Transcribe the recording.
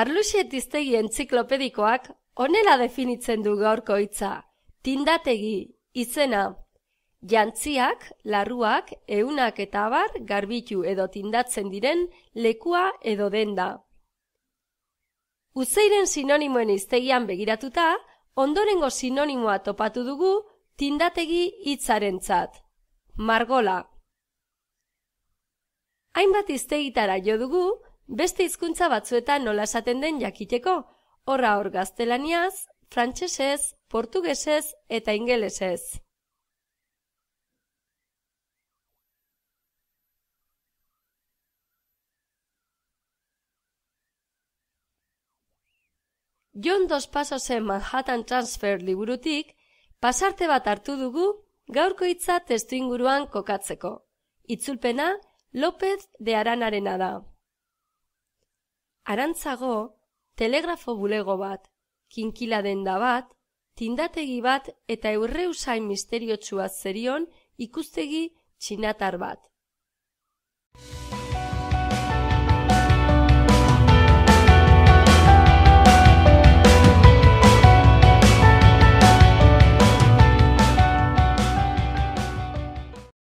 Arluxet iztegi entziklopedikoak onela definitzen du gaurko hitza. Tindategi, izena. Jantziak, larruak, eunak eta abar garbitu edo tindatzen diren lekua edo denda. Uzeiren sinonimoen iztegian begiratuta, ondorengo sinonimoa topatu dugu tindategi hitzarentzat. Margola. Hainbat iztegitara jo dugu, beste hizkuntza batzuetan nola esaten den jakiteko, horra hor gaztelaniaz, frantsesez, portugesez eta ingelesez. John dos pasosen Manhattan Transfer liburutik, pasarte bat hartu dugu gaurko hitza testu inguruan kokatzeko. Itzulpena, López de Aranarena da. Arantzago telegrafo bulego bat, kinkila denda bat, tindategi bat eta eurreusain misteriotsua zerion ikustegi txinatar bat